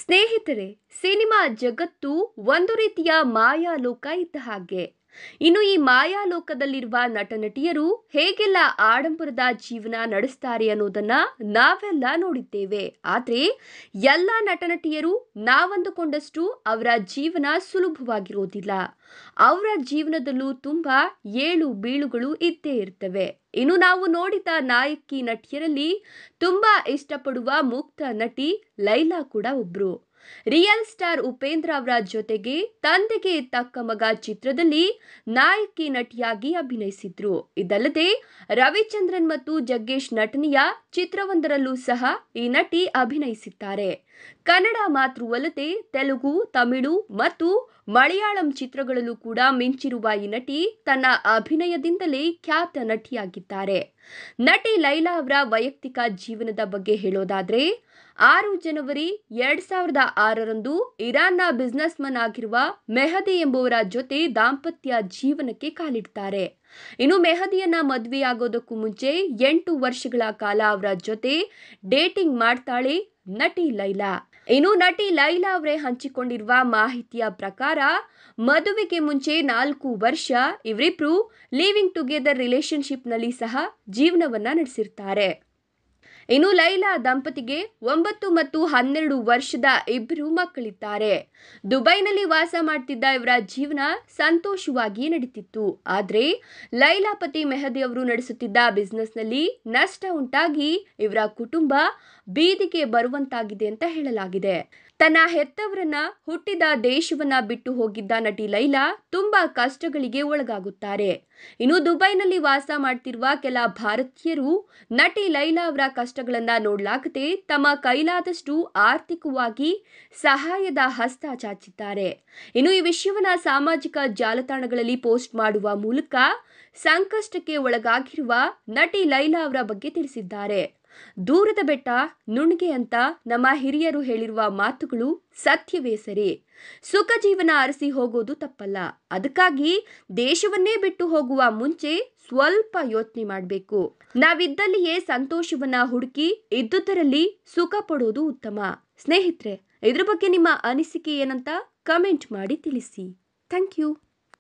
ಸ್ನೇಹಿತರೆ ಸಿನಿಮಾ ಜಗತ್ತು ಒಂದು ರೀತಿಯ ಮಾಯಾಲೋಕ ಇದ್ದ ಹಾಗೆ ಇನ್ನು ಈ ಮಾಯಾಲೋಕದಲ್ಲಿರುವ ನಟಿಯರು ಹೇಗೆಲ್ಲ ಆಡಂಬರದ ಜೀವನ ನಡೆಸ್ತಾರೆ ಅನ್ನೋದನ್ನ ನಾವೆಲ್ಲ ನೋಡಿದ್ದೇವೆ ಆದರೆ ಎಲ್ಲ ನಟ ನಟಿಯರು ನಾವಂದುಕೊಂಡಷ್ಟು ಅವರ ಜೀವನ ಸುಲಭವಾಗಿರೋದಿಲ್ಲ ಅವರ ಜೀವನದಲ್ಲೂ ತುಂಬಾ ಏಳು ಬೀಳುಗಳು ಇದ್ದೇ ಇರ್ತವೆ ಇನ್ನು ನಾವು ನೋಡಿದ ನಾಯಕಿ ನಟಿಯರಲ್ಲಿ ತುಂಬಾ ಇಷ್ಟಪಡುವ ಮುಕ್ತ ನಟಿ ಲೈಲಾ ಕೂಡ ಒಬ್ರು ರಿಯಲ್ ಸ್ಟಾರ್ ಉಪೇಂದ್ರ ಅವರ ಜೊತೆಗೆ ತಂದೆಗೆ ತಕ್ಕ ಮಗ ಚಿತ್ರದಲ್ಲಿ ನಾಯಕಿ ನಟಿಯಾಗಿ ಅಭಿನಯಿಸಿದ್ರು ಇದಲ್ಲದೆ ರವಿಚಂದ್ರನ್ ಮತ್ತು ಜಗ್ಗೇಶ್ ನಟನೆಯ ಚಿತ್ರವೊಂದರಲ್ಲೂ ಸಹ ಈ ನಟಿ ಅಭಿನಯಿಸಿದ್ದಾರೆ ಕನ್ನಡ ಮಾತೃವಲ್ಲದೆ ತೆಲುಗು ತಮಿಳು ಮತ್ತು ಮಲಯಾಳಂ ಚಿತ್ರಗಳಲ್ಲೂ ಕೂಡ ಮಿಂಚಿರುವ ಈ ನಟಿ ತನ್ನ ಅಭಿನಯದಿಂದಲೇ ಖ್ಯಾತ ನಟಿಯಾಗಿದ್ದಾರೆ ನಟಿ ಲೈಲಾ ಅವರ ವೈಯಕ್ತಿಕ ಜೀವನದ ಬಗ್ಗೆ ಹೇಳೋದಾದ್ರೆ ಆರು ಜನವರಿ ಎರಡ್ ಸಾವಿರದ ಆರರಂದು ಇರಾನ್ನ ಮನ್ ಆಗಿರುವ ಮೆಹದಿ ಎಂಬುವರ ಜೊತೆ ದಾಂಪತ್ಯ ಜೀವನಕ್ಕೆ ಕಾಲಿಡ್ತಾರೆ ಇನ್ನು ಮೆಹದಿಯನ್ನ ಮದುವೆಯಾಗೋದಕ್ಕೂ ಮುಂಚೆ ಎಂಟು ವರ್ಷಗಳ ಕಾಲ ಅವರ ಜೊತೆ ಡೇಟಿಂಗ್ ಮಾಡ್ತಾಳೆ ನಟಿ ಲೈಲಾ ಇನ್ನು ನಟಿ ಲೈಲಾ ಅವರೇ ಹಂಚಿಕೊಂಡಿರುವ ಮಾಹಿತಿಯ ಪ್ರಕಾರ ಮದುವೆಗೆ ಮುಂಚೆ ನಾಲ್ಕು ವರ್ಷ ಇವರಿಬ್ರು ಲಿವಿಂಗ್ ಟುಗೆದರ್ ರಿಲೇಶನ್ಶಿಪ್ನಲ್ಲಿ ಸಹ ಜೀವನವನ್ನ ನಡೆಸಿರ್ತಾರೆ ಇನ್ನು ಲೈಲಾ ದಂಪತಿಗೆ ಒಂಬತ್ತು ಮತ್ತು ಹನ್ನೆರಡು ವರ್ಷದ ಇಬ್ಬರು ಮಕ್ಕಳಿದ್ದಾರೆ ದುಬೈನಲ್ಲಿ ವಾಸ ಮಾಡ್ತಿದ್ದ ಇವರ ಜೀವನ ಸಂತೋಷವಾಗಿ ನಡೀತಿತ್ತು ಆದರೆ ಲೈಲಾ ಪತಿ ಮೆಹದಿ ಅವರು ನಡೆಸುತ್ತಿದ್ದ ಬಿಸ್ನೆಸ್ನಲ್ಲಿ ನಷ್ಟ ಉಂಟಾಗಿ ಇವರ ಕುಟುಂಬ ಬೀದಿಗೆ ಬರುವಂತಾಗಿದೆ ಅಂತ ಹೇಳಲಾಗಿದೆ ತನ್ನ ಹೆತ್ತವರನ್ನ ಹುಟ್ಟಿದ ದೇಶವನ್ನ ಬಿಟ್ಟು ಹೋಗಿದ್ದ ನಟಿ ಲೈಲಾ ತುಂಬಾ ಕಷ್ಟಗಳಿಗೆ ಒಳಗಾಗುತ್ತಾರೆ ಇನ್ನು ದುಬೈನಲ್ಲಿ ವಾಸ ಮಾಡ್ತಿರುವ ಕೆಲ ಭಾರತೀಯರು ನಟಿ ಲೈಲಾ ಅವರ ಕಷ್ಟಗಳನ್ನ ನೋಡ್ಲಾಗದೆ ತಮ್ಮ ಕೈಲಾದಷ್ಟು ಆರ್ಥಿಕವಾಗಿ ಸಹಾಯದ ಹಸ್ತ ಚಾಚಿದ್ದಾರೆ ಇನ್ನು ಈ ವಿಷಯವನ್ನ ಸಾಮಾಜಿಕ ಜಾಲತಾಣಗಳಲ್ಲಿ ಪೋಸ್ಟ್ ಮಾಡುವ ಮೂಲಕ ಸಂಕಷ್ಟಕ್ಕೆ ಒಳಗಾಗಿರುವ ನಟಿ ಲೈಲಾ ಅವರ ಬಗ್ಗೆ ತಿಳಿಸಿದ್ದಾರೆ ದೂರದ ಬೆಟ್ಟ ನುಣ್ಗೆ ಅಂತ ನಮ್ಮ ಹಿರಿಯರು ಹೇಳಿರುವ ಮಾತುಗಳು ಸತ್ಯವೇ ಸರಿ ಸುಖ ಜೀವನ ಅರಸಿ ಹೋಗೋದು ತಪ್ಪಲ್ಲ ಅದಕ್ಕಾಗಿ ದೇಶವನ್ನೇ ಬಿಟ್ಟು ಹೋಗುವ ಮುಂಚೆ ಸ್ವಲ್ಪ ಯೋಚನೆ ಮಾಡಬೇಕು ನಾವಿದ್ದಲ್ಲಿಯೇ ಸಂತೋಷವನ್ನ ಹುಡುಕಿ ಇದ್ದುದರಲ್ಲಿ ಸುಖ ಪಡೋದು ಉತ್ತಮ ಸ್ನೇಹಿತರೆ ಇದ್ರ ಬಗ್ಗೆ ನಿಮ್ಮ ಅನಿಸಿಕೆ ಏನಂತ ಕಮೆಂಟ್ ಮಾಡಿ ತಿಳಿಸಿ ಥ್ಯಾಂಕ್ ಯು